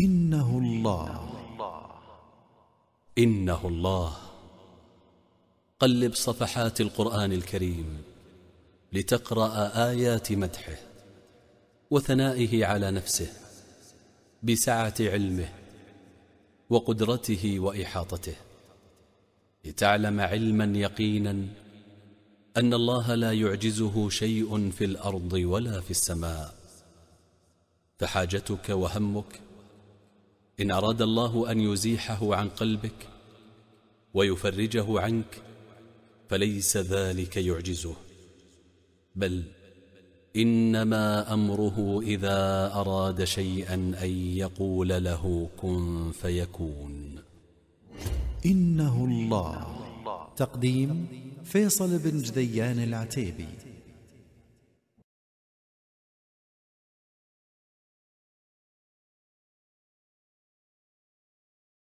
إنه الله إنه الله قلب صفحات القرآن الكريم لتقرأ آيات مدحه وثنائه على نفسه بسعة علمه وقدرته وإحاطته لتعلم علما يقينا أن الله لا يعجزه شيء في الأرض ولا في السماء فحاجتك وهمك إن أراد الله أن يزيحه عن قلبك ويفرجه عنك فليس ذلك يعجزه بل إنما أمره إذا أراد شيئا أن يقول له كن فيكون إنه الله تقديم فيصل بن جديان العتيبي